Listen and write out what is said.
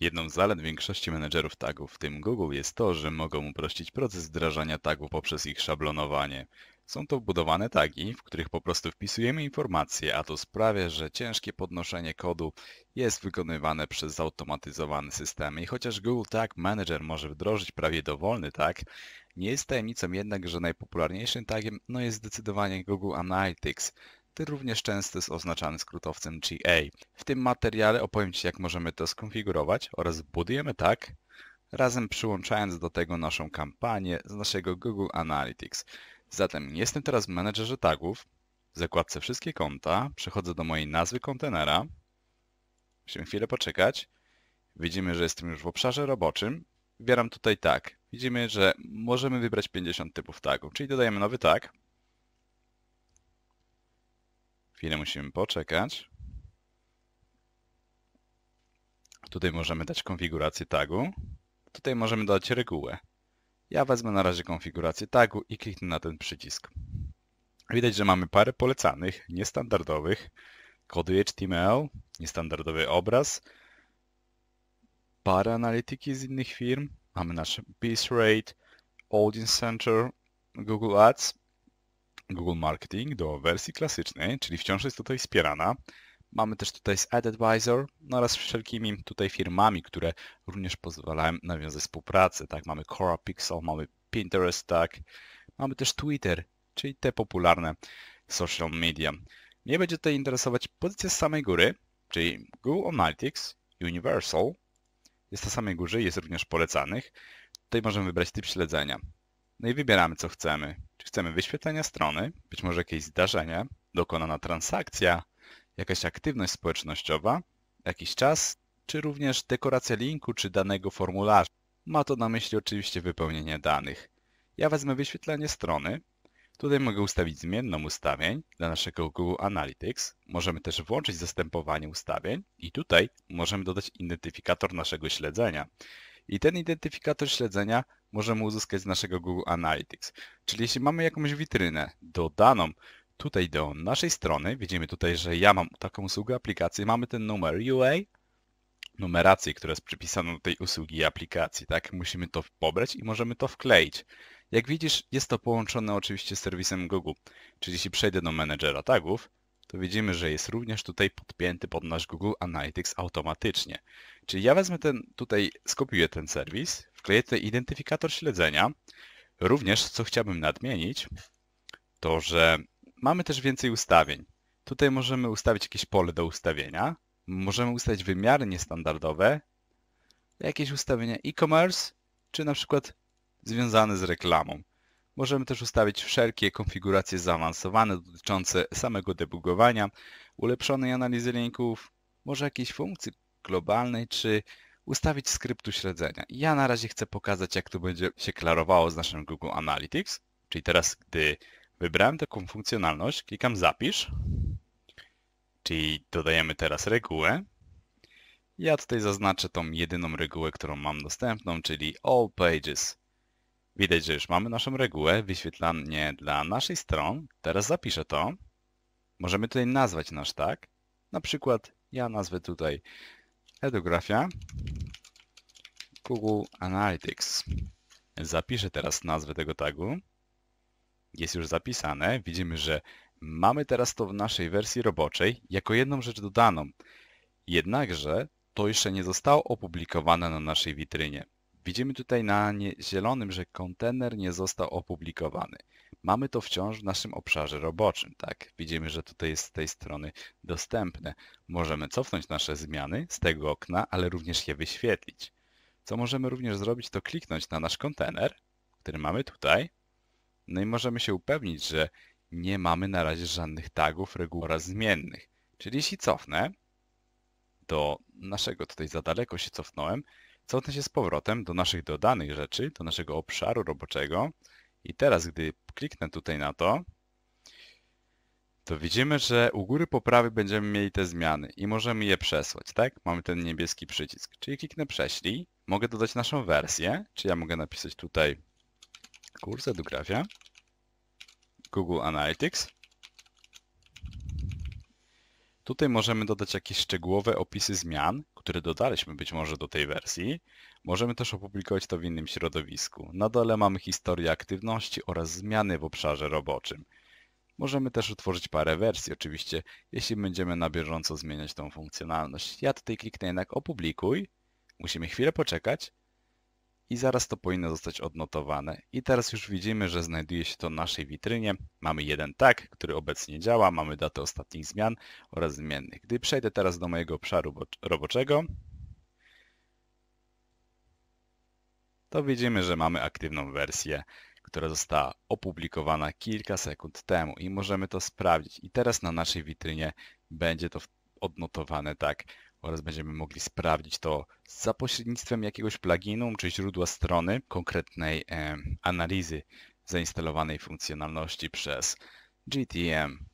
Jedną z zalet większości menedżerów tagów, w tym Google, jest to, że mogą uprościć proces wdrażania tagu poprzez ich szablonowanie. Są to budowane tagi, w których po prostu wpisujemy informacje, a to sprawia, że ciężkie podnoszenie kodu jest wykonywane przez zautomatyzowane systemy. I chociaż Google Tag Manager może wdrożyć prawie dowolny tag, nie jest tajemnicą jednak, że najpopularniejszym tagiem no jest zdecydowanie Google Analytics, również często jest oznaczany skrótowcem GA. W tym materiale opowiem Ci, jak możemy to skonfigurować oraz budujemy tak, razem przyłączając do tego naszą kampanię z naszego Google Analytics. Zatem jestem teraz w menedżerze tagów, w zakładce wszystkie konta, przechodzę do mojej nazwy kontenera, musimy chwilę poczekać, widzimy, że jestem już w obszarze roboczym, wybieram tutaj tak, widzimy, że możemy wybrać 50 typów tagów, czyli dodajemy nowy tag, Chwilę musimy poczekać. Tutaj możemy dać konfigurację tagu. Tutaj możemy dać regułę. Ja wezmę na razie konfigurację tagu i kliknę na ten przycisk. Widać, że mamy parę polecanych, niestandardowych, kody HTML, niestandardowy obraz, parę analityki z innych firm, mamy nasz piece rate, audience center, Google Ads, Google Marketing do wersji klasycznej, czyli wciąż jest tutaj wspierana. Mamy też tutaj z AdAdvisor no oraz wszelkimi tutaj firmami, które również pozwalają nawiązać współpracę. Tak, mamy Cora Pixel, mamy Pinterest, tak. Mamy też Twitter, czyli te popularne social media. Mnie będzie tutaj interesować pozycja z samej góry, czyli Google Analytics, Universal. Jest na samej górze, jest również polecanych. Tutaj możemy wybrać typ śledzenia. No i wybieramy co chcemy. Czy chcemy wyświetlenia strony, być może jakieś zdarzenie, dokonana transakcja, jakaś aktywność społecznościowa, jakiś czas, czy również dekoracja linku czy danego formularza. Ma to na myśli oczywiście wypełnienie danych. Ja wezmę wyświetlenie strony. Tutaj mogę ustawić zmienną ustawień dla naszego Google Analytics. Możemy też włączyć zastępowanie ustawień i tutaj możemy dodać identyfikator naszego śledzenia. I ten identyfikator śledzenia możemy uzyskać z naszego Google Analytics. Czyli jeśli mamy jakąś witrynę dodaną tutaj do naszej strony, widzimy tutaj, że ja mam taką usługę, aplikację, mamy ten numer UA, numerację, która jest przypisana do tej usługi i aplikacji, tak? Musimy to pobrać i możemy to wkleić. Jak widzisz, jest to połączone oczywiście z serwisem Google. Czyli jeśli przejdę do menedżera tagów, to widzimy, że jest również tutaj podpięty pod nasz Google Analytics automatycznie. Czyli ja wezmę ten, tutaj skopiuję ten serwis, wkleję tutaj identyfikator śledzenia. Również, co chciałbym nadmienić, to że mamy też więcej ustawień. Tutaj możemy ustawić jakieś pole do ustawienia, możemy ustawić wymiary niestandardowe, jakieś ustawienia e-commerce, czy na przykład związane z reklamą. Możemy też ustawić wszelkie konfiguracje zaawansowane dotyczące samego debugowania, ulepszonej analizy linków, może jakiejś funkcji globalnej, czy ustawić skryptu śledzenia. Ja na razie chcę pokazać, jak to będzie się klarowało z naszym Google Analytics. Czyli teraz, gdy wybrałem taką funkcjonalność, klikam zapisz, czyli dodajemy teraz regułę. Ja tutaj zaznaczę tą jedyną regułę, którą mam dostępną, czyli All Pages Widać, że już mamy naszą regułę, wyświetlanie dla naszej stron. Teraz zapiszę to. Możemy tutaj nazwać nasz tag. Na przykład ja nazwę tutaj edografia Google Analytics. Zapiszę teraz nazwę tego tagu. Jest już zapisane. Widzimy, że mamy teraz to w naszej wersji roboczej jako jedną rzecz dodaną. Jednakże to jeszcze nie zostało opublikowane na naszej witrynie. Widzimy tutaj na zielonym, że kontener nie został opublikowany. Mamy to wciąż w naszym obszarze roboczym, tak? Widzimy, że tutaj jest z tej strony dostępne. Możemy cofnąć nasze zmiany z tego okna, ale również je wyświetlić. Co możemy również zrobić, to kliknąć na nasz kontener, który mamy tutaj. No i możemy się upewnić, że nie mamy na razie żadnych tagów, reguł oraz zmiennych. Czyli jeśli cofnę do naszego, tutaj za daleko się cofnąłem, Cofnę się z powrotem do naszych dodanych rzeczy, do naszego obszaru roboczego. I teraz, gdy kliknę tutaj na to, to widzimy, że u góry po prawej będziemy mieli te zmiany i możemy je przesłać, tak? Mamy ten niebieski przycisk. Czyli kliknę prześlij, mogę dodać naszą wersję, czy ja mogę napisać tutaj kurs edografia, Google Analytics. Tutaj możemy dodać jakieś szczegółowe opisy zmian, które dodaliśmy być może do tej wersji. Możemy też opublikować to w innym środowisku. Na dole mamy historię aktywności oraz zmiany w obszarze roboczym. Możemy też utworzyć parę wersji oczywiście, jeśli będziemy na bieżąco zmieniać tą funkcjonalność. Ja tutaj kliknę jednak opublikuj. Musimy chwilę poczekać i zaraz to powinno zostać odnotowane. I teraz już widzimy, że znajduje się to w naszej witrynie. Mamy jeden tag, który obecnie działa, mamy datę ostatnich zmian oraz zmiennych. Gdy przejdę teraz do mojego obszaru roboczego, to widzimy, że mamy aktywną wersję, która została opublikowana kilka sekund temu i możemy to sprawdzić. I teraz na naszej witrynie będzie to odnotowane tak oraz będziemy mogli sprawdzić to za pośrednictwem jakiegoś pluginu czy źródła strony konkretnej analizy zainstalowanej funkcjonalności przez GTM